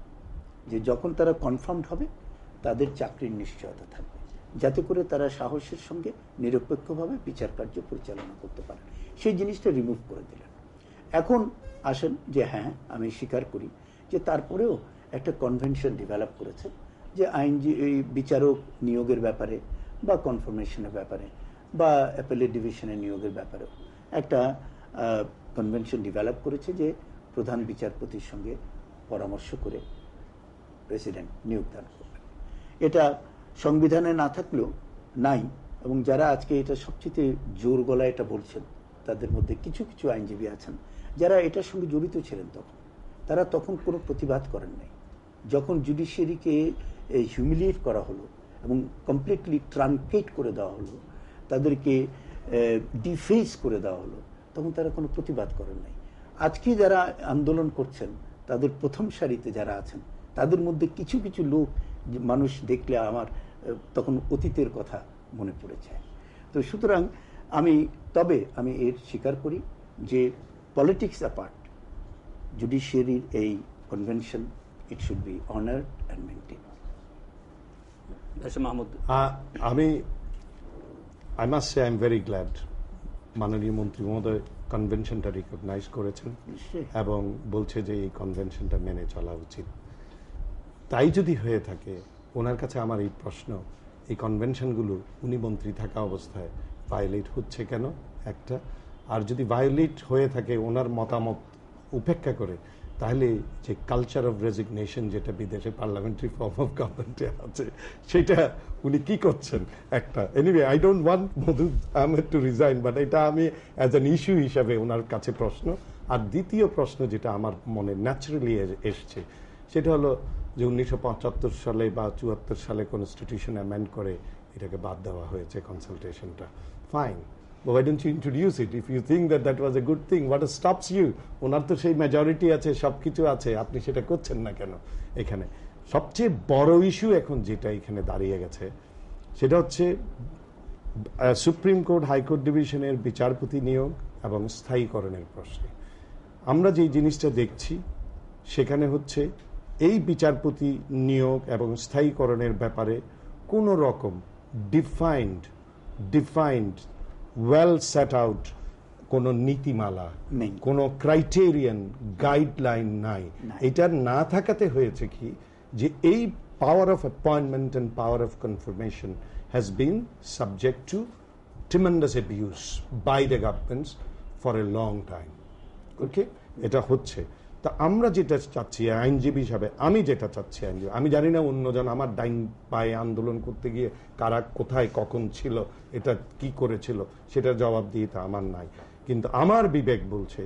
যে যখন তারা কনফার্মড হবে তাদের চাকরির নিশ্চয়তা থাকবে যাতে করে তারা সাহসের সঙ্গে নিরপেক্ষভাবে বিচার কার্য পরিচালনা করতে পারেন সেই জিনিসটা রিমুভ করে দিলেন এখন আসেন যে হ্যাঁ আমি স্বীকার করি যে তারপরেও একটা কনভেনশন ডেভেলপ করেছে যে আইনজীবী বিচারক নিয়োগের ব্যাপারে বা কনফার্মেশনের ব্যাপারে বা অ্যাপেলের ডিভিশনের নিয়োগের ব্যাপারেও একটা কনভেনশন ডেভেলপ করেছে যে প্রধান বিচারপতির সঙ্গে পরামর্শ করে প্রেসিডেন্ট নিয়োগ দান এটা সংবিধানে না থাকলেও নাই এবং যারা আজকে এটা সবচেয়ে জোর গলায় এটা বলছেন তাদের মধ্যে কিছু কিছু আইনজীবী আছেন যারা এটার সঙ্গে জড়িত ছিলেন তখন তারা তখন কোনো প্রতিবাদ করেন নাই যখন জুডিশিয়ারিকে হিউমিলিয়েট করা হলো এবং কমপ্লিটলি ট্রানকেট করে দেওয়া হলো তাদেরকে ডিফেস করে দেওয়া হলো তখন তারা কোনো প্রতিবাদ করেন নাই আজকে যারা আন্দোলন করছেন তাদের প্রথম সারিতে যারা আছেন তাদের মধ্যে কিছু কিছু লোক মানুষ দেখলে আমার তখন অতীতের কথা মনে পড়েছে তো সুতরাং আমি তবে আমি এর স্বীকার করি যে পলিটিক্স অ্যাপার্ট জুডিশিয়ারির এই convention it should be honored and maintained. Uh, I mean, I must say I'm very glad মাননীয় মন্ত্রী মহোদয় কনভেনশনটা রিকগনাইজ করেছেন এবং বলছে যে এই কনভেনশনটা মেনে চলা উচিত তাই যদি হয়ে থাকে ওনার কাছে আমার এই প্রশ্ন এই কনভেনশনগুলো উনি মন্ত্রী থাকা অবস্থায় ভায়োলেট হচ্ছে কেন একটা আর যদি ভায়োলেট হয়ে থাকে ওনার মতামত উপেক্ষা করে তাহলে যে কালচার অফ রেজিগনেশন যেটা বিদেশে পার্লামেন্টারি ফর্ম অফ গভর্নমেন্টে আছে সেটা উনি কি করছেন একটা anyway I don't want Madhu Ahmed to resign but এটা আমি অ্যাজ অ্যান ইস্যু হিসাবে ওনার কাছে প্রশ্ন আর দ্বিতীয় প্রশ্ন যেটা আমার মনে ন্যাচারালি এসছে সেটা হলো যে উনিশশো সালে বা চুয়াত্তর সালে কনস্টিটিউশন অ্যামেন্ড করে এটাকে বাদ দেওয়া হয়েছে কনসালটেশনটা ফাইন বা why don't you introduce it if you think that that was a good thing what stops you ওনার তো সেই মেজরিটি আছে সব কিছু আছে আপনি সেটা করছেন না কেন এখানে সবচেয়ে বড় ইস্যু এখন যেটা এখানে দাঁড়িয়ে গেছে সেটা হচ্ছে সুপ্রিম কোর্ট হাইকোর্ট ডিভিশনের বিচারপতি নিয়োগ এবং স্থায়ীকরণের প্রশ্নে আমরা যে জিনিসটা দেখছি সেখানে হচ্ছে এই বিচারপতি নিয়োগ এবং স্থায়ীকরণের ব্যাপারে কোনো রকম defined defined well set out কোন নীতিমালা নেই কোন ক্রাইটেরিয়ান গাইডলাইন নাই এটা না থাকাতে হয়েছে কি যে এই power of appointment and power of confirmation has been subject to tremendous abuse by the governments for a long time okay এটা হচ্ছে তা আমরা যেটা চাচ্ছি আইনজীবী হিসাবে আমি যেটা চাচ্ছি আইনজীবী আমি জানি না অন্যজন আমার ডাইন পায়ে আন্দোলন করতে গিয়ে কারা কোথায় কখন ছিল এটা কি করেছিল সেটা জবাব দিয়ে তা আমার নাই কিন্তু আমার বিবেক বলছে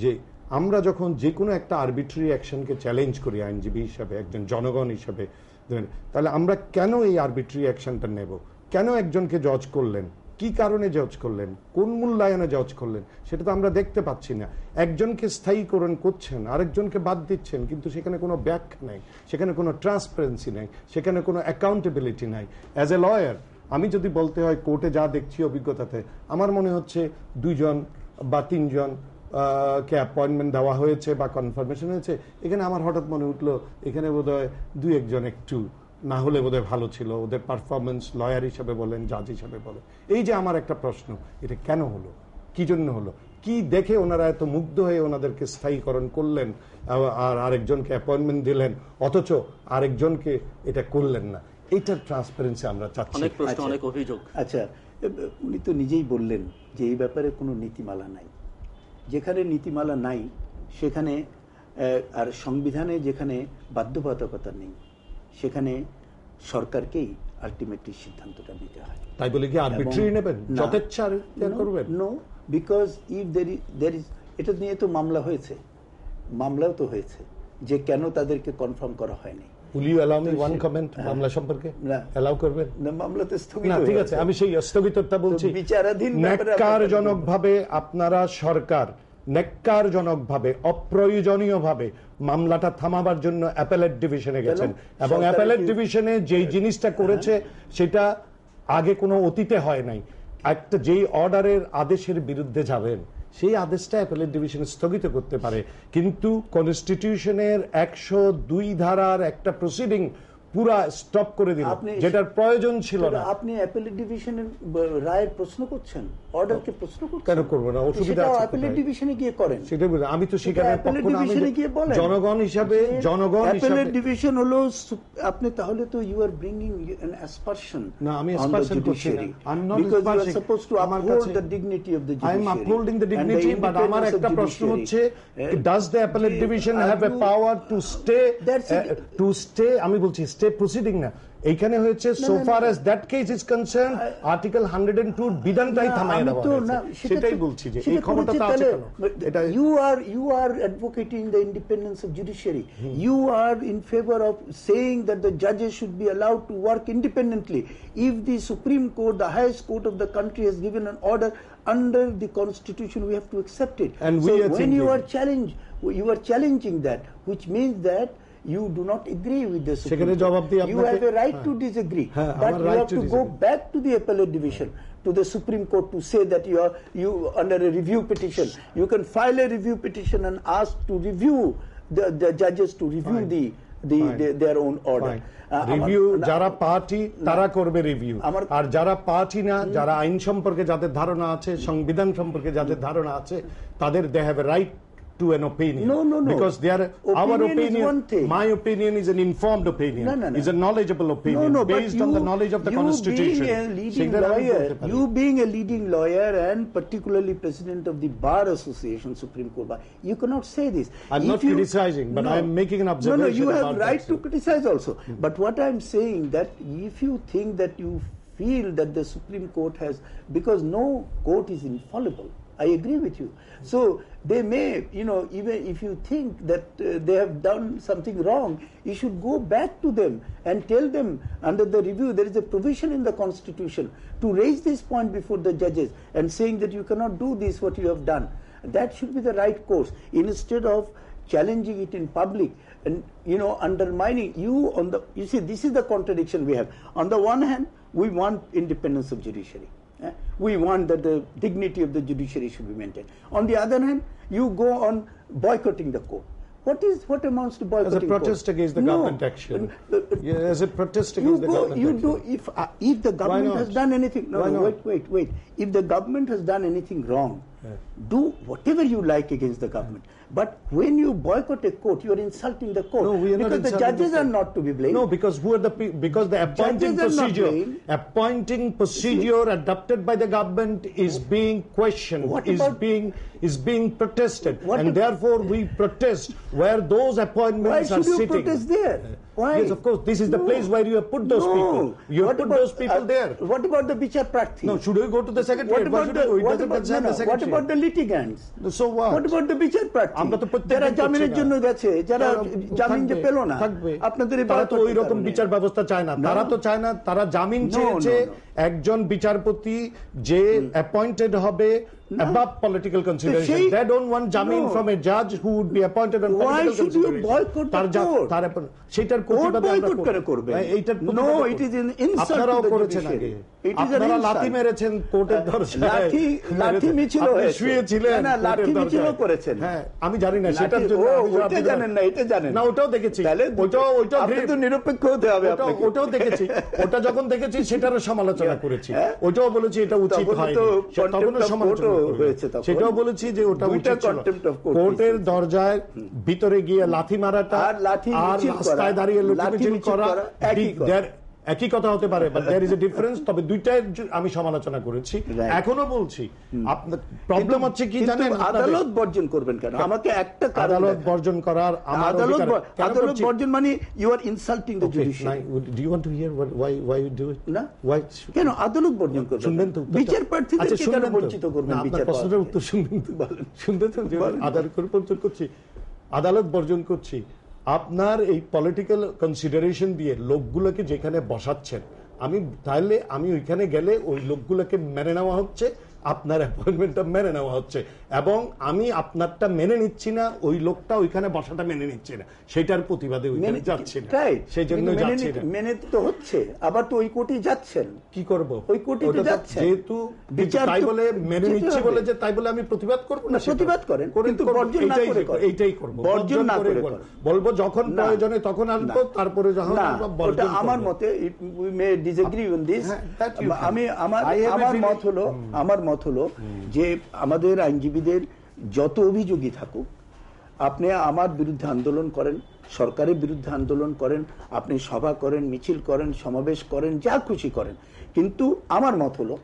যে আমরা যখন যে কোনো একটা আরবিট্রি অ্যাকশনকে চ্যালেঞ্জ করি আইনজীবী হিসাবে একজন জনগণ হিসাবে তাহলে আমরা কেন এই আরবিট্রি অ্যাকশনটা নেব কেন একজনকে জজ করলেন কি কারণে জজ করলেন কোন মূল্যায়নে জজ করলেন সেটা তো আমরা দেখতে পাচ্ছি না একজনকে স্থায়ীকরণ করছেন আরেকজনকে বাদ দিচ্ছেন কিন্তু সেখানে কোনো ব্যাখ্যা নেই সেখানে কোনো ট্রান্সপারেন্সি নেই সেখানে কোনো অ্যাকাউন্টেবিলিটি নাই অ্যাজ এ লয়ার আমি যদি বলতে হয় কোর্টে যা দেখছি অভিজ্ঞতাতে আমার মনে হচ্ছে দুজন বা তিনজন কে অ্যাপয়েন্টমেন্ট দেওয়া হয়েছে বা কনফার্মেশন হয়েছে এখানে আমার হঠাৎ মনে উঠলো এখানে বোধহয় দুই একজন একটু না হলে বোধহয় ভালো ছিল ওদের পারফরমেন্স লয়ার হিসাবে বলেন জাজ হিসাবে বলেন এই যে আমার একটা প্রশ্ন এটা কেন হলো কি জন্য হলো কি দেখে ওনারা এত মুগ্ধ হয়ে ওনাদেরকে স্থায়ীকরণ করলেন আর আরেকজনকে অ্যাপয়েন্টমেন্ট দিলেন অথচ আরেকজনকে এটা করলেন না এটার ট্রান্সপারেন্সি আমরা চাচ্ছি অনেক প্রশ্ন আচ্ছা। অনেক অভিযোগ আচ্ছা উনি তো নিজেই বললেন যে এই ব্যাপারে কোনো নীতিমালা নাই যেখানে নীতিমালা নাই সেখানে আর সংবিধানে যেখানে বাধ্যবাধকতা নেই সেখানে সরকারকেই আলটিমেটলি সিদ্ধান্তটা নিতে হয় তাই বলে কি আরবিট্রি নেবেন যথেচ্ছা করবেন no because if there is there is এটা নিয়ে তো মামলা হয়েছে মামলাও তো হয়েছে যে কেন তাদেরকে কনফার্ম করা হয়নি will you me one comment মামলা সম্পর্কে না অ্যালাউ করবেন না মামলা তো স্থগিত না ঠিক আছে আমি সেই স্থগিতটা বলছি বিচারাধীন ভাবে আপনারা সরকার নেককারজনকভাবে অপ্রয়োজনীয়ভাবে মামলাটা থামাবার জন্য অ্যাপেলেট ডিভিশনে গেছেন এবং অ্যাপেলেট ডিভিশনে যেই জিনিসটা করেছে সেটা আগে কোনো অতীতে হয় নাই একটা যেই অর্ডারের আদেশের বিরুদ্ধে যাবেন সেই আদেশটা অ্যাপেলেট ডিভিশন স্থগিত করতে পারে কিন্তু কনস্টিটিউশনের একশো দুই ধারার একটা প্রসিডিং পুরা স্টপ করে দিল যেটার প্রয়োজন ছিল না আপনি অ্যাপেলেট ডিভিশনের রায়ের প্রশ্ন করছেন অর্ডারকে প্রশ্ন করছেন কেন করব না অসুবিধা আছে অ্যাপেলেট ডিভিশনে গিয়ে করেন সেটা বলি আমি তো সেখানে অ্যাপেলেট ডিভিশনে গিয়ে বলেন জনগণ হিসাবে জনগণ হিসাবে অ্যাপেলেট ডিভিশন হলো আপনি তাহলে তো you are bringing an aspersion না আমি অ্যাসপারশন করছি I am not suppose to আমার কাছে the dignity of the judiciary I am upholding the dignity but আমার একটা প্রশ্ন হচ্ছে does the appellate division have a power to stay to stay আমি বলছি স্টে সে প্রসিডিং না এইখানে হয়েছে so far as that case is concern article 102 বিধানটাই থামিয়ে দেওয়া হয়েছে সেটাই বলছি যে এই ক্ষমতা তো আছে কেন এটা you are you are advocating the independence of judiciary you are in favour of saying that the জাজেস should be allowed to work independently if the supreme court the highest court of the country has given an order under the constitution we have to accept it and so when you are challenged you are challenging that which means that you do not agree with the Supreme Court. you have a right to disagree but you have to go back to the appellate division to the Supreme Court to say that you are you under a review petition you can file a review petition and ask to review the, the judges to review the the, the, their own order review যারা party তারা করবে review আর যারা party না যারা আইন সম্পর্কে যাদের ধারণা আছে সংবিধান সম্পর্কে যাদের ধারণা আছে তাদের they have right to an opinion. No, no, no. Because they are opinion our opinion. Is one thing. My opinion is an informed opinion. No, no, no. Is a knowledgeable opinion no, no, based on the knowledge of the you constitution. Being a leading lawyer, you being a leading lawyer and particularly president of the Bar Association, Supreme Court Bar, you cannot say this. I'm if not you, criticizing, but no, I'm making an observation. No, no, you have right to criticize also. Mm. But what I'm saying that if you think that you feel that the Supreme Court has, because no court is infallible. I agree with you. So they may, you know, even if you think that uh, they have done something wrong, you should go back to them and tell them under the review there is a provision in the constitution to raise this point before the judges and saying that you cannot do this what you have done. That should be the right course instead of challenging it in public and you know undermining you on the you see this is the contradiction we have on the one hand we want independence of judiciary we want that the dignity of the judiciary should be maintained. On the other hand, you go on boycotting the court. What is what amounts to boycotting? As a protest court? against the no. government action. Uh, uh, yeah, as a protest against the go, government. You action. do if uh, if the government has done anything. No, wait, wait, wait. If the government has done anything wrong, yeah. do whatever you like against the government. Yeah. But when you boycott a court, you are insulting the court. No, we are because not the judges the are not to be blamed. No, because who are the because the appointing procedure, appointing procedure adopted by the government is being questioned, what is about, being is being protested, What? and about, therefore we protest where those appointments are sitting. Why should you protest there? Why? Yes, of course. This is no. the place where you have put those no. people. You what have put about, those people uh, there. What about the Bichar Prathi? No, should we go to the second What about the, what about, no, no. the What about the litigants? No, so what? What about the Bichar Prathi? I'm তো প্রত্যেক যারা জামিনের জন্য Juno যারা জামিন যে পেল না আপনাদের তারা তো ওই রকম বিচার ব্যবস্থা চায় না তারা তো চায় না তারা জামিন চেয়েছে একজন বিচারপতি যে অ্যাপয়েন্টেড হবে above political consideration. They don't want jamin no. from a judge who would be appointed on Why should you boycott the court? তার সেটার প্রতিবাদ boycott করে করবে এইটার no it is an insult আপনারাও করেছেন আগে আপনারা লাথি মেরেছেন কোর্টের হ্যাঁ, দরজায় লাথি হ্যাঁ, লাথি মিছিল হয়েছে শুয়েছিলেন না লাথি মিছিল করেছেন হ্যাঁ আমি জানি না সেটার জন্য ওটা জানেন না এটা জানেন না ওটাও দেখেছি তাহলে ওটাও ওটাও আপনি তো নিরপেক্ষ হতে হবে আপনাকে ওটাও দেখেছি ওটা যখন দেখেছি সেটারও সমালোচনা হ্যাঁ। করেছি ওটাও বলেছি এটা উচিত হয়নি তখনও সমালোচনা হয়েছে সেটাও বলেছি যে ওটা কোর্টের দরজায় ভিতরে গিয়ে লাথি মারাটা আর রাস্তায় দাঁড়িয়ে লুটোপুটি করা একই কথা হতে পারে but there is a difference তবে দুইটাই আমি সমালোচনা করেছি এখনো বলছি আপনার প্রবলেম হচ্ছে কি জানেন আদালত বর্জন করবেন কেন আমাকে একটা আদালত বর্জন করার আমার আদালত আদালত বর্জন মানে you are insulting the judiciary do you want to hear you do it না কেন আদালত বর্জন করবেন শুনবেন তো আচ্ছা, বঞ্চিত করবেন প্রশ্নের উত্তর শুনবেন তো বলেন শুনতে তো আদালত বর্জন করছি আদালত বর্জন করছি আপনার এই পলিটিক্যাল কনসিডারেশন দিয়ে লোকগুলোকে যেখানে বসাচ্ছেন আমি তাহলে আমি ওইখানে গেলে ওই লোকগুলোকে মেনে নেওয়া হচ্ছে আপনার অ্যাপয়েন্টমেন্টটা মেনে নেওয়া হচ্ছে এবং আমি আপনারটা মেনে নিচ্ছি না ওই লোকটা ওইখানে বসাটা মেনে নিচ্ছে না সেটার প্রতিবাদে ওইখানে যাচ্ছে না সেই জন্য যাচ্ছে মেনে তো হচ্ছে আবার তো ওই কোটি যাচ্ছেন কি করব ওই কোটি তো যাচ্ছে যেহেতু তাই বলে মেনে বলে যে তাই বলে আমি প্রতিবাদ করব না প্রতিবাদ করেন কিন্তু বর্জন না করে এইটাই করব বর্জন না করে বলবো যখন প্রয়োজনে তখন আনবো তারপরে যখন আমার মতে we may disagree on this আমি আমার আমার মত হলো আমার মত মত হলো যে আমাদের আইনজীবীদের যত অভিযোগই থাকুক আপনি আমার বিরুদ্ধে আন্দোলন করেন সরকারের বিরুদ্ধে আন্দোলন করেন আপনি সভা করেন মিছিল করেন সমাবেশ করেন যা খুশি করেন কিন্তু আমার মত হলো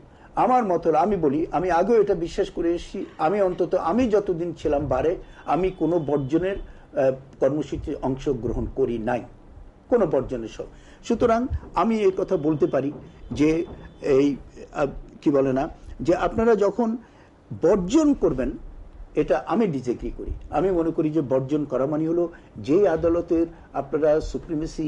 আমার মত হলো আমি বলি আমি আগেও এটা বিশ্বাস করে এসেছি আমি অন্তত আমি যতদিন ছিলাম বারে আমি কোনো বর্জনের কর্মসূচিতে অংশগ্রহণ করি নাই কোনো বর্জনের সব সুতরাং আমি এ কথা বলতে পারি যে এই কি বলে না যে আপনারা যখন বর্জন করবেন এটা আমি ডিজেগ্রি করি আমি মনে করি যে বর্জন করা মানে হলো যে আদালতের আপনারা সুপ্রিমেসি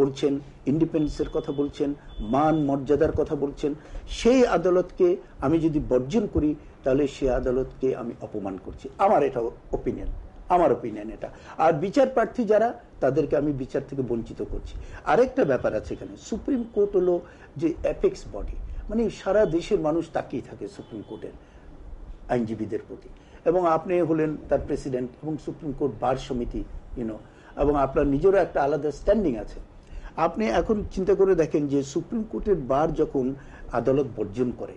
বলছেন ইন্ডিপেন্ডেন্সের কথা বলছেন মান মর্যাদার কথা বলছেন সেই আদালতকে আমি যদি বর্জন করি তাহলে সেই আদালতকে আমি অপমান করছি আমার এটা ওপিনিয়ন আমার ওপিনিয়ন এটা আর বিচার প্রার্থী যারা তাদেরকে আমি বিচার থেকে বঞ্চিত করছি আরেকটা ব্যাপার আছে এখানে সুপ্রিম কোর্ট হলো যে অ্যাপেক্স বডি মানে সারা দেশের মানুষ তাকিয়ে থাকে সুপ্রিম কোর্টের আইনজীবীদের প্রতি এবং আপনি হলেন তার প্রেসিডেন্ট এবং সুপ্রিম কোর্ট বার সমিতি ইউনো এবং আপনার নিজেরও একটা আলাদা স্ট্যান্ডিং আছে আপনি এখন চিন্তা করে দেখেন যে সুপ্রিম কোর্টের বার যখন আদালত বর্জন করে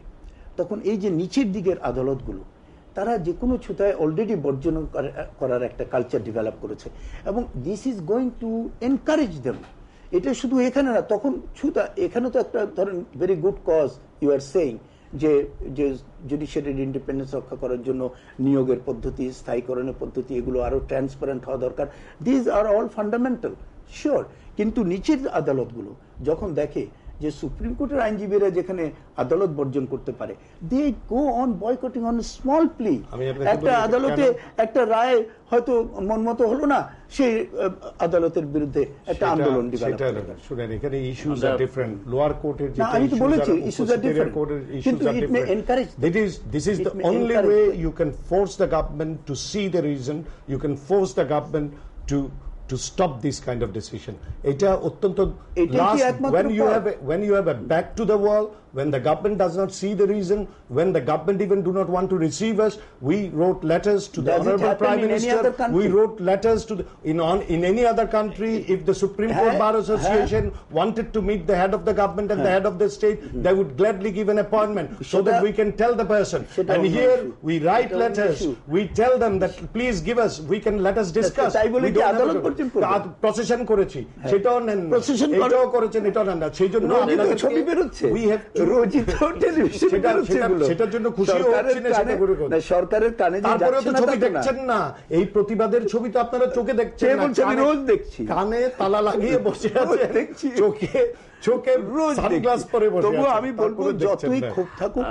তখন এই যে নিচের দিকের আদালতগুলো তারা যে কোনো ছুতায় অলরেডি বর্জন করার একটা কালচার ডেভেলপ করেছে এবং this is going to encourage them এটা শুধু এখানে না তখন সুতা এখানে তো একটা ধরেন very good cause you are saying যে যে জুডিশিয়ারির ইন্ডিপেন্ডেন্স রক্ষা করার জন্য নিয়োগের পদ্ধতি স্থায়ীকরণের পদ্ধতি এগুলো আরও ট্রান্সপারেন্ট হওয়া দরকার these are all fundamental sure কিন্তু নিচের আদালতগুলো যখন দেখে যে সুপ্রিম কোর্টের আইনজীবীরা যেখানে আদালত বর্জন করতে পারে they go on boycotting on small plea একটা আদালতে একটা রায় হয়তো মনমতো হলো না সেই আদালতের বিরুদ্ধে একটা আন্দোলন শুনেন এখানে ইস্যুজ আর ডিফারেন্ট লোয়ার কোর্টের যে আমি তো বলেছি issues are different that is this is the only way you can force the government to see the reason you can force the government to to stop this kind of decision. when you have when you have a back to the wall when the government does not see the reason, when the government even do not want to receive us, we wrote letters to does the Honourable Prime Minister. We wrote letters to the, in on in any other country. If the Supreme Court Bar Association wanted to meet the head of the government and the head of the state, mm -hmm. they would gladly give an appointment Should so that we can tell the person. and here we write letters. We tell them that please give us. We can let us discuss. Procession করেছি সেটাও নেন procession এটাও করেছেন এটাও নেন সেই জন্য we have to সেটার জন্য খুশি না সরকারের কানে যে ছবি দেখছেন না এই প্রতিবাদের ছবি তো আপনারা চোখে দেখছেন না রোজ দেখছি কানে তালা লাগিয়ে বসে দেখছি চোখে চোখে রোজ সানগ্লাস পরে বসে আমি বলবো যতই খুব থাকুক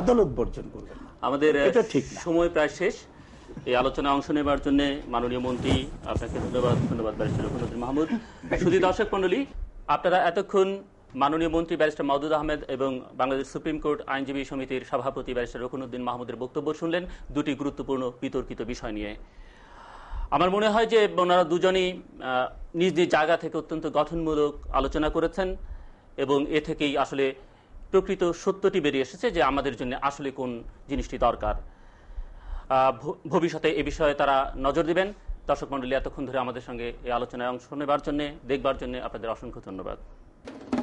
আদালত বর্জন করবেন আমাদের এটা ঠিক সময় প্রায় শেষ এই আলোচনায় অংশ নেবার জন্য মাননীয় মন্ত্রী আপনাকে ধন্যবাদ ধন্যবাদ মাহমুদ শুধু দর্শক মন্ডলী আপনারা এতক্ষণ মাননীয় মন্ত্রী ব্যারিস্টার মাহদুদ আহমেদ এবং বাংলাদেশ সুপ্রিম কোর্ট আইনজীবী সমিতির সভাপতি ব্যারিস্টার রকুনুদ্দিন মাহমুদের বক্তব্য শুনলেন দুটি গুরুত্বপূর্ণ বিতর্কিত বিষয় নিয়ে আমার মনে হয় যে ওনারা দুজনই নিজ নিজ জায়গা থেকে অত্যন্ত গঠনমূলক আলোচনা করেছেন এবং এ থেকেই আসলে প্রকৃত সত্যটি বেরিয়ে এসেছে যে আমাদের জন্য আসলে কোন জিনিসটি দরকার ভবিষ্যতে এ বিষয়ে তারা নজর দিবেন দর্শক মন্ডলী এতক্ষণ ধরে আমাদের সঙ্গে এই আলোচনায় অংশ নেবার জন্য দেখবার জন্য আপনাদের অসংখ্য ধন্যবাদ